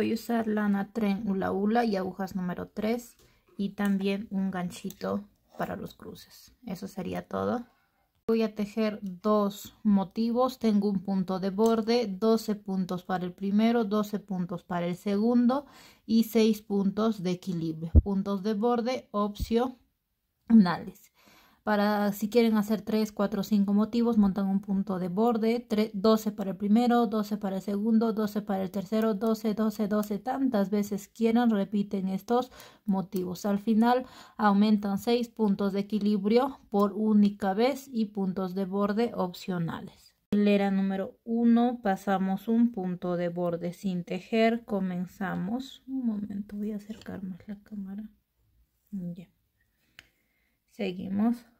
voy a usar lana tren hula hula y agujas número 3 y también un ganchito para los cruces. Eso sería todo. Voy a tejer dos motivos. Tengo un punto de borde, 12 puntos para el primero, 12 puntos para el segundo y 6 puntos de equilibrio. Puntos de borde opcionales. Para si quieren hacer 3, 4, 5 motivos, montan un punto de borde, 12 para el primero, 12 para el segundo, 12 para el tercero, 12, 12, 12, tantas veces quieran, repiten estos motivos. Al final aumentan 6 puntos de equilibrio por única vez y puntos de borde opcionales. Hilera número 1, pasamos un punto de borde sin tejer, comenzamos. Un momento, voy a acercar más la cámara. Ya. Seguimos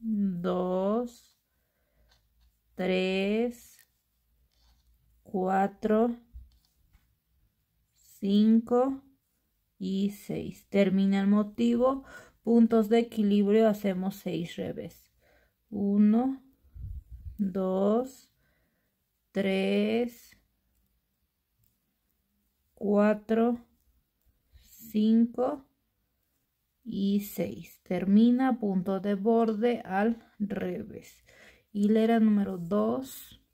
2, 3, 4, 5 y 6. Termina el motivo. Puntos de equilibrio hacemos 6 revés. 1, 2, 3, 4, 5 y 6. Termina punto de borde al revés. Hilera número 2.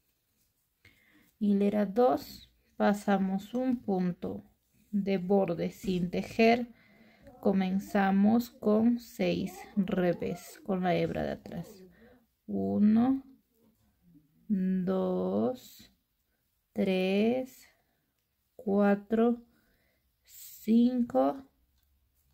Hilera 2. Pasamos un punto de borde sin tejer. Comenzamos con 6 revés con la hebra de atrás. 1, 2, 3, 4, 5,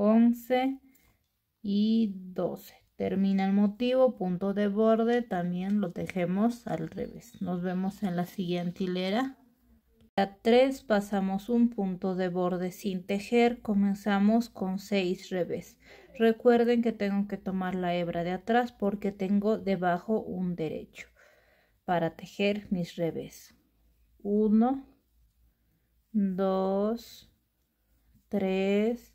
11 y 12. Termina el motivo, punto de borde, también lo tejemos al revés. Nos vemos en la siguiente hilera. A 3 pasamos un punto de borde sin tejer, comenzamos con 6 revés. Recuerden que tengo que tomar la hebra de atrás porque tengo debajo un derecho para tejer mis revés. 1, 2, 3,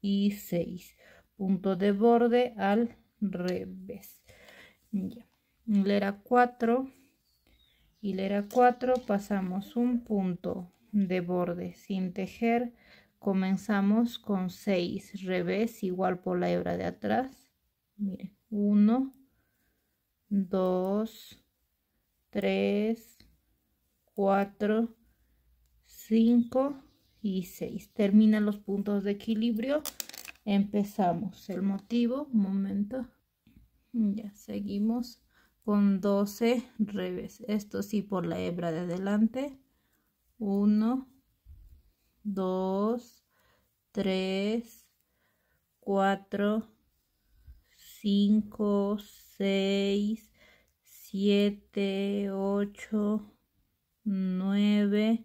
y 6 punto de borde al revés ya. hilera 4 hilera 4 pasamos un punto de borde sin tejer comenzamos con 6 revés igual por la hebra de atrás 1 2 3 4 5 y 6. Terminan los puntos de equilibrio. Empezamos el motivo. Un momento. Ya seguimos con 12 revés. Esto sí por la hebra de adelante. 1, 2, 3, 4, 5, 6, 7, 8, 9,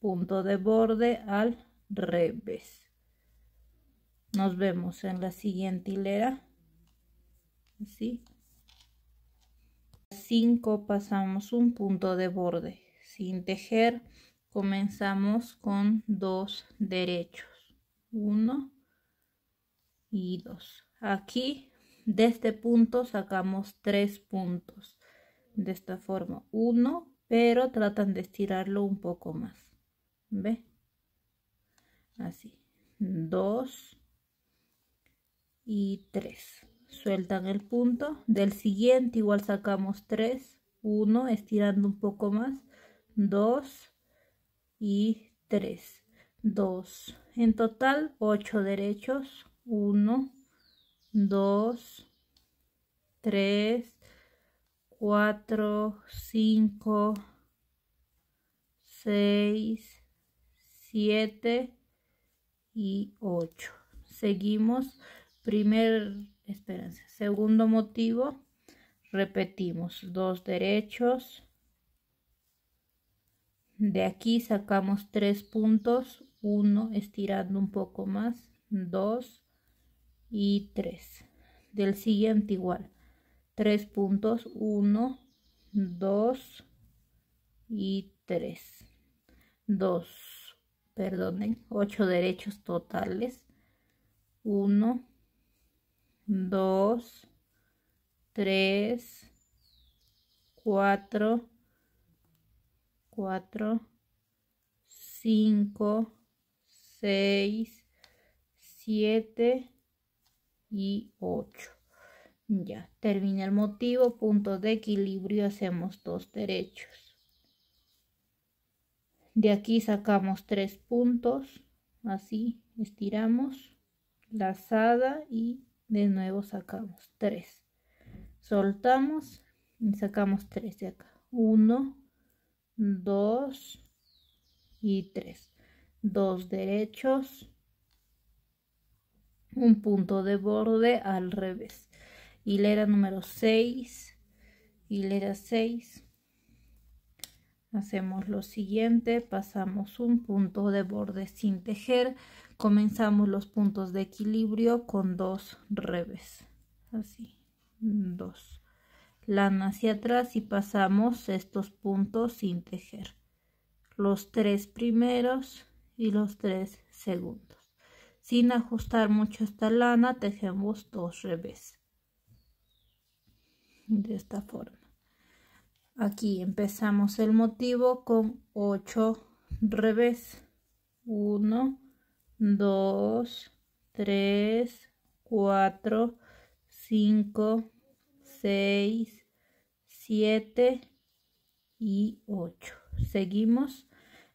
punto de borde al revés nos vemos en la siguiente hilera así 5 pasamos un punto de borde sin tejer comenzamos con dos derechos Uno y dos. aquí de este punto sacamos tres puntos de esta forma uno pero tratan de estirarlo un poco más ve así dos y tres sueltan el punto del siguiente igual sacamos tres uno estirando un poco más dos y tres dos en total ocho derechos uno dos tres cuatro cinco seis 7 y 8. Seguimos. Primer, esperanza segundo motivo. Repetimos. Dos derechos. De aquí sacamos tres puntos. Uno estirando un poco más. Dos y tres. Del siguiente igual. Tres puntos. Uno, dos y tres. Dos perdonen, ocho derechos totales. 1, 2, 3, 4, 4, 5, 6, 7 y 8. Ya, termina el motivo, punto de equilibrio, hacemos dos derechos de aquí sacamos tres puntos así estiramos lazada y de nuevo sacamos tres soltamos y sacamos tres de acá uno dos y tres dos derechos un punto de borde al revés hilera número 6 hilera 6 Hacemos lo siguiente, pasamos un punto de borde sin tejer, comenzamos los puntos de equilibrio con dos revés, así, dos, lana hacia atrás y pasamos estos puntos sin tejer, los tres primeros y los tres segundos. Sin ajustar mucho esta lana, tejemos dos revés, de esta forma aquí empezamos el motivo con 8 revés 1 2 3 4 5 6 7 y 8 seguimos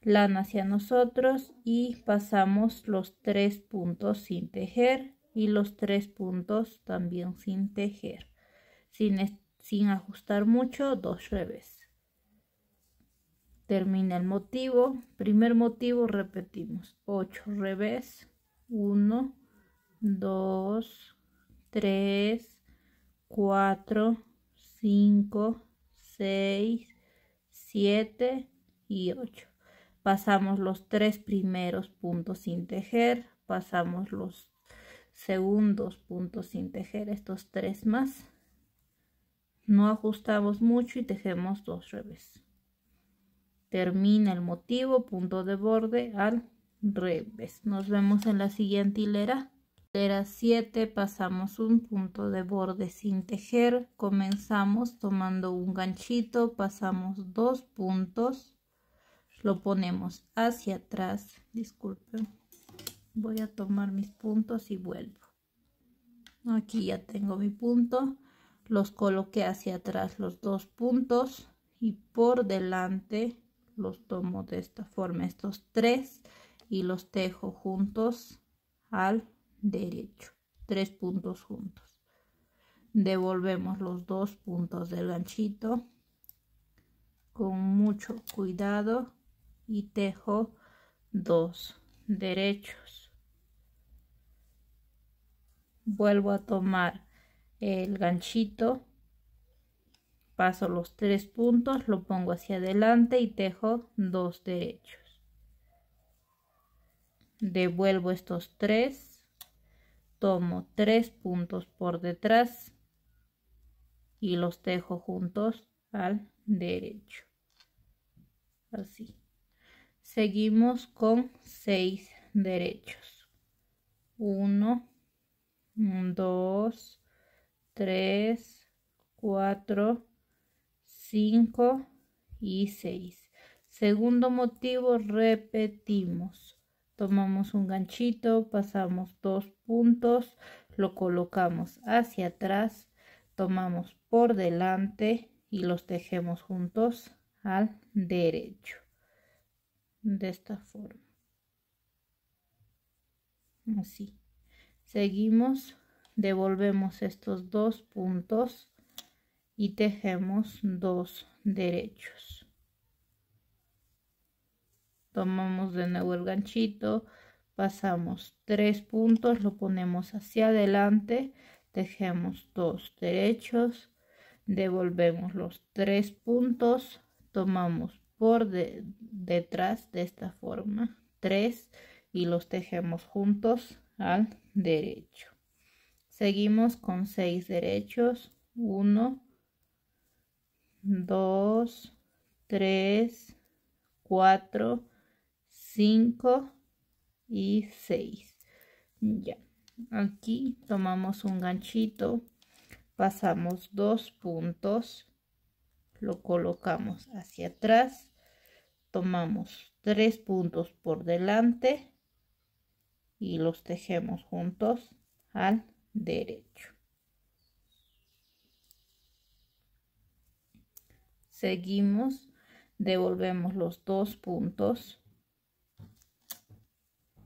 lana hacia nosotros y pasamos los tres puntos sin tejer y los tres puntos también sin tejer sin sin ajustar mucho dos revés termina el motivo primer motivo repetimos 8 revés 1 2 3 4 5 6 7 y 8 pasamos los tres primeros puntos sin tejer pasamos los segundos puntos sin tejer estos tres más no ajustamos mucho y tejemos dos revés. Termina el motivo, punto de borde al revés. Nos vemos en la siguiente hilera. Hilera 7, pasamos un punto de borde sin tejer. Comenzamos tomando un ganchito, pasamos dos puntos. Lo ponemos hacia atrás. Disculpen. Voy a tomar mis puntos y vuelvo. Aquí ya tengo mi punto los coloqué hacia atrás los dos puntos y por delante los tomo de esta forma estos tres y los tejo juntos al derecho tres puntos juntos devolvemos los dos puntos del ganchito con mucho cuidado y tejo dos derechos vuelvo a tomar el ganchito paso los tres puntos lo pongo hacia adelante y tejo dos derechos devuelvo estos tres tomo tres puntos por detrás y los tejo juntos al derecho así seguimos con seis derechos uno 2 3, 4, 5 y 6. Segundo motivo, repetimos. Tomamos un ganchito, pasamos dos puntos, lo colocamos hacia atrás, tomamos por delante y los tejemos juntos al derecho. De esta forma. Así. Seguimos devolvemos estos dos puntos y tejemos dos derechos tomamos de nuevo el ganchito pasamos tres puntos lo ponemos hacia adelante tejemos dos derechos devolvemos los tres puntos tomamos por detrás de esta forma tres y los tejemos juntos al derecho Seguimos con 6 derechos. 1, 2, 3, 4, 5 y 6. Ya. Aquí tomamos un ganchito, pasamos dos puntos, lo colocamos hacia atrás, tomamos tres puntos por delante y los tejemos juntos al derecho. Seguimos, devolvemos los dos puntos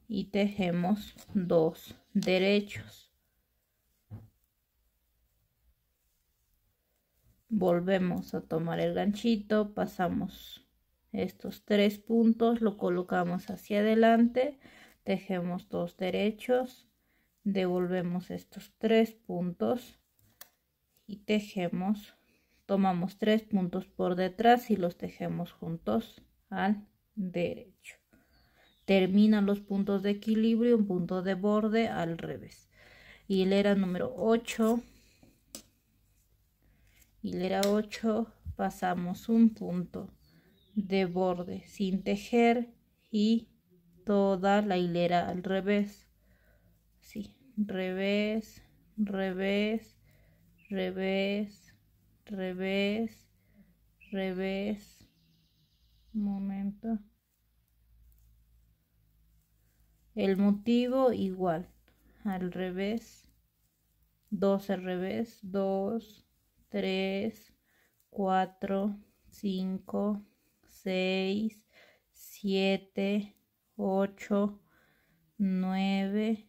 y tejemos dos derechos. Volvemos a tomar el ganchito, pasamos estos tres puntos, lo colocamos hacia adelante, tejemos dos derechos devolvemos estos tres puntos y tejemos tomamos tres puntos por detrás y los tejemos juntos al derecho terminan los puntos de equilibrio un punto de borde al revés hilera número 8 hilera 8 pasamos un punto de borde sin tejer y toda la hilera al revés revés, revés, revés, revés, revés. Un momento. El motivo igual. Al revés. 2 al revés. 2, 3, 4, 5, 6, 7, 8, 9,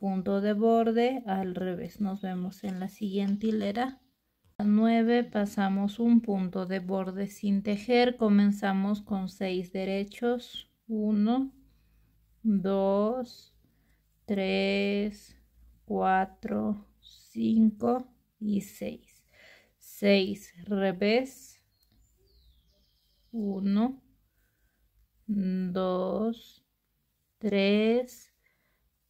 punto de borde al revés nos vemos en la siguiente hilera 9 pasamos un punto de borde sin tejer comenzamos con 6 derechos 1 2 3 4 5 y 6 6 revés 1 2 3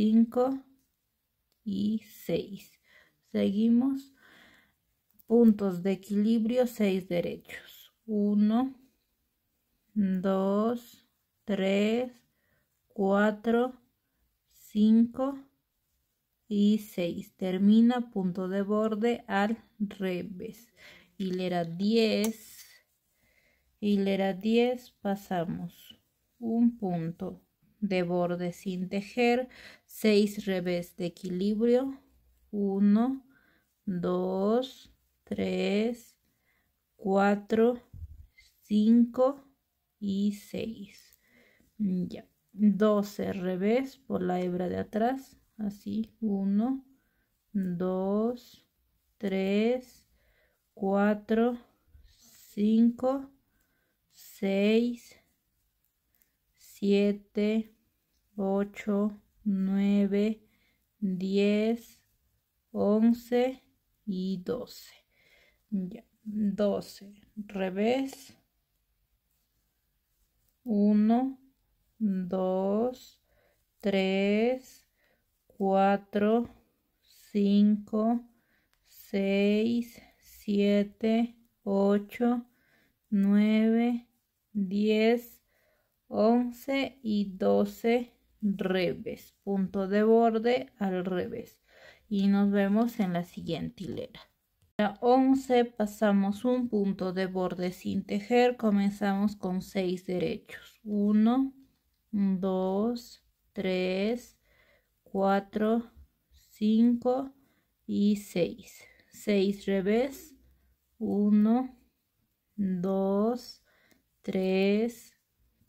5 y 6. Seguimos. Puntos de equilibrio, 6 derechos. 1, 2, 3, 4, 5 y 6. Termina punto de borde al revés. Hilera 10. Hilera 10, pasamos un punto de borde sin tejer, 6 revés de equilibrio, 1, 2, 3, 4, 5 y 6. Ya. 12 revés por la hebra de atrás, así, 1, 2, 3, 4, 5, 6, siete, ocho, nueve, diez, once y doce. Ya, doce. Revés. Uno, dos, tres, cuatro, cinco, seis, siete, ocho, nueve, diez. 11 y 12 revés, punto de borde al revés. Y nos vemos en la siguiente hilera. La 11 pasamos un punto de borde sin tejer, comenzamos con 6 derechos. 1, 2, 3, 4, 5 y 6. 6 revés, 1, 2, 3,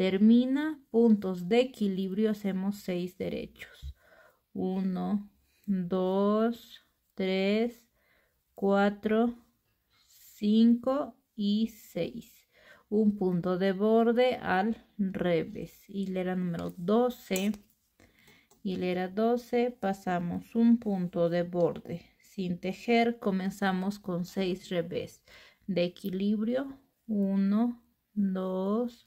termina, puntos de equilibrio, hacemos seis derechos. 1, 2, 3, 4, 5 y 6. Un punto de borde al revés. Hilera número 12. Hilera 12, pasamos un punto de borde. Sin tejer, comenzamos con 6 revés de equilibrio. 1, 2,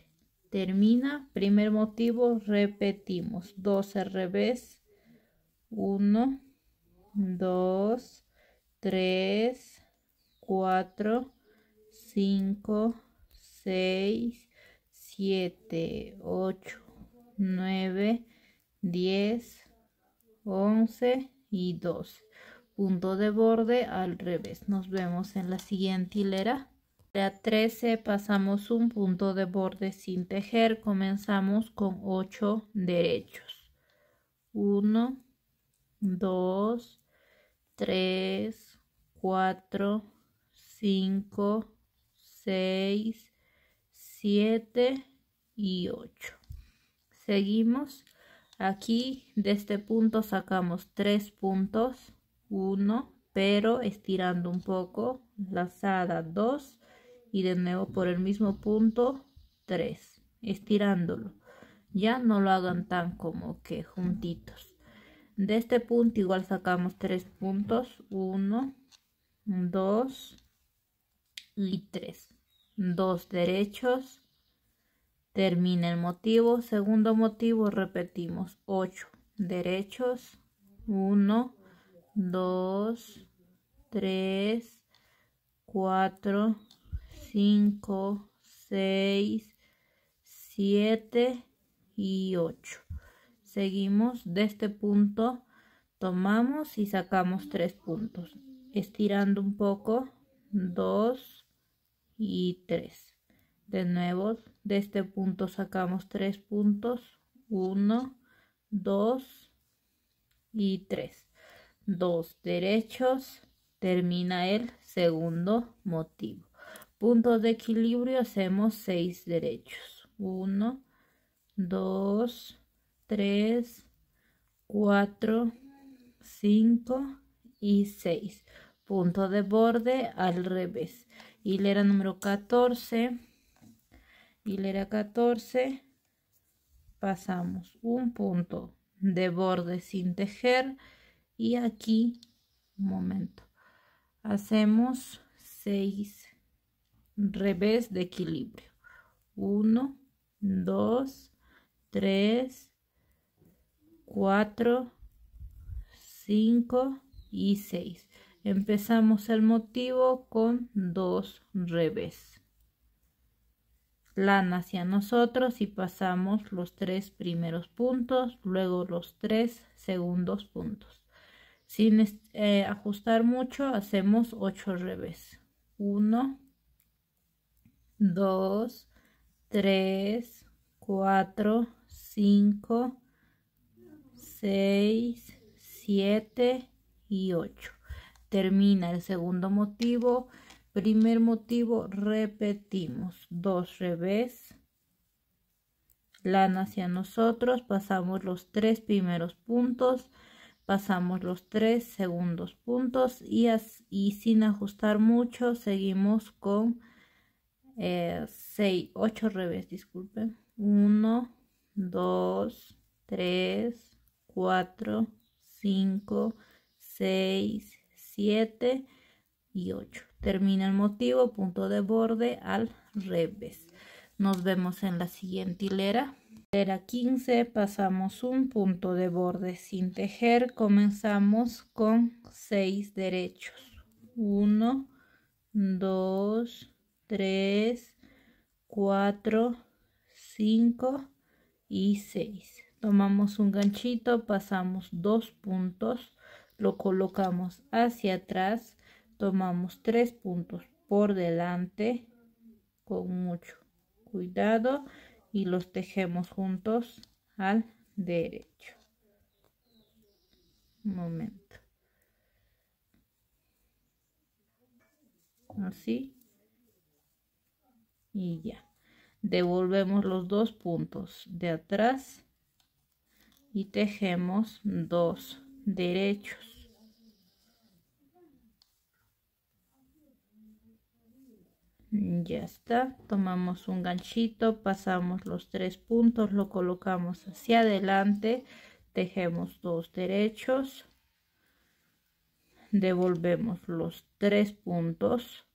termina. Primer motivo, repetimos. 12 al revés. 1, 2, 3, 4, 5, 6, 7, 8, 9, 10, 11 y 12. Punto de borde al revés. Nos vemos en la siguiente hilera a 13 pasamos un punto de borde sin tejer, comenzamos con 8 derechos. 1, 2, 3, 4, 5, 6, 7 y 8. Seguimos. Aquí de este punto sacamos 3 puntos, 1, pero estirando un poco, lazada 2, y de nuevo por el mismo punto 3 estirándolo ya no lo hagan tan como que juntitos de este punto igual sacamos tres puntos 1 2 y 3 dos derechos termina el motivo segundo motivo repetimos 8 derechos 1 2 3 4 5, 6, 7 y 8. Seguimos de este punto, tomamos y sacamos 3 puntos. Estirando un poco, 2 y 3. De nuevo, de este punto sacamos 3 puntos, 1, 2 y 3. 2 derechos, termina el segundo motivo puntos de equilibrio hacemos 6 derechos 1 2 3 4 5 y 6 punto de borde al revés hilera número 14 hilera 14 pasamos un punto de borde sin tejer y aquí un momento hacemos 6 revés de equilibrio. 1, 2, 3, 4, 5 y 6. Empezamos el motivo con dos revés. Lana hacia nosotros y pasamos los tres primeros puntos, luego los tres segundos puntos. Sin eh, ajustar mucho, hacemos 8 revés. 1, 2, 3, 4, 5, 6, 7 y 8. Termina el segundo motivo. Primer motivo, repetimos. 2 revés. Lana hacia nosotros. Pasamos los tres primeros puntos. Pasamos los tres segundos puntos. Y, y sin ajustar mucho, seguimos con 6, eh, 8 revés, disculpen. 1, 2, 3, 4, 5, 6, 7 y 8. Termina el motivo, punto de borde al revés. Nos vemos en la siguiente hilera. Hilera 15, pasamos un punto de borde sin tejer. Comenzamos con 6 derechos. 1, 2, 3. 3, 4, 5 y 6. Tomamos un ganchito, pasamos dos puntos, lo colocamos hacia atrás, tomamos tres puntos por delante con mucho cuidado y los tejemos juntos al derecho. Un momento. Así y ya devolvemos los dos puntos de atrás y tejemos dos derechos ya está tomamos un ganchito pasamos los tres puntos lo colocamos hacia adelante tejemos dos derechos devolvemos los tres puntos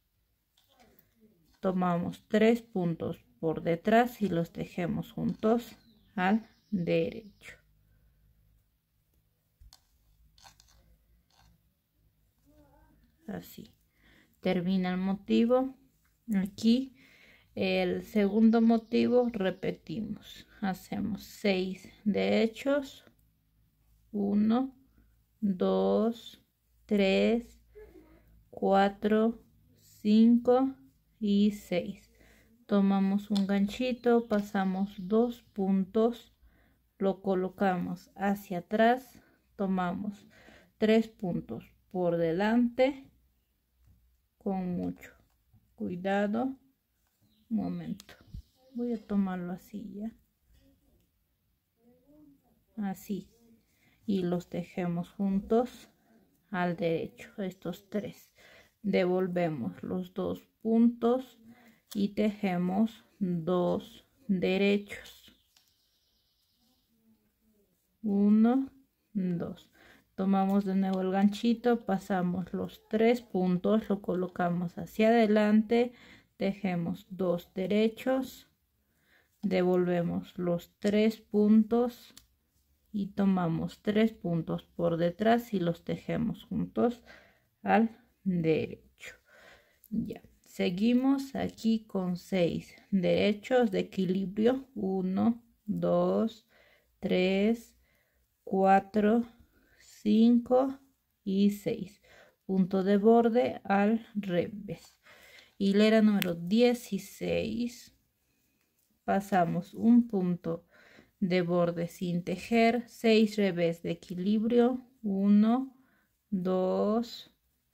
tomamos tres puntos por detrás y los tejemos juntos al derecho así termina el motivo aquí el segundo motivo repetimos hacemos seis derechos Uno, dos, tres, cuatro, cinco y 6 tomamos un ganchito pasamos dos puntos lo colocamos hacia atrás tomamos tres puntos por delante con mucho cuidado momento voy a tomarlo así ya así y los dejemos juntos al derecho estos tres devolvemos los dos puntos y tejemos dos derechos Uno, dos. tomamos de nuevo el ganchito pasamos los tres puntos lo colocamos hacia adelante tejemos dos derechos devolvemos los tres puntos y tomamos tres puntos por detrás y los tejemos juntos al derecho. Ya. Seguimos aquí con 6 derechos de equilibrio. 1, 2, 3, 4, 5 y 6. Punto de borde al revés. Hilera número 16. Pasamos un punto de borde sin tejer. 6 revés de equilibrio. 1, 2,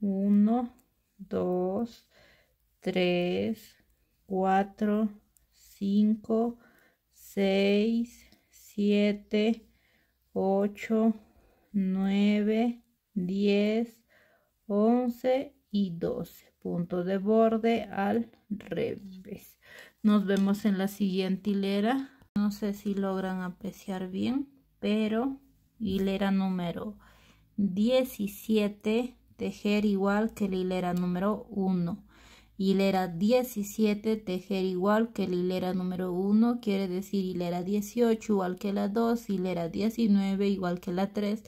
1, 2, 3, 4, 5, 6, 7, 8, 9, 10, 11 y 12 Punto de borde al revés nos vemos en la siguiente hilera no sé si logran apreciar bien pero hilera número 17 tejer igual que la hilera número 1. Hilera 17, tejer igual que la hilera número 1, quiere decir hilera 18 igual que la 2, hilera 19 igual que la 3.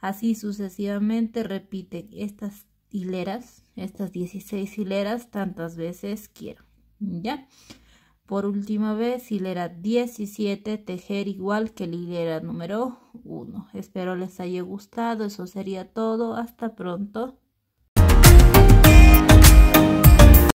Así sucesivamente repiten estas hileras, estas 16 hileras tantas veces quiero ¿Ya? Por última vez, hilera 17, tejer igual que la hilera número 1. Espero les haya gustado, eso sería todo, hasta pronto.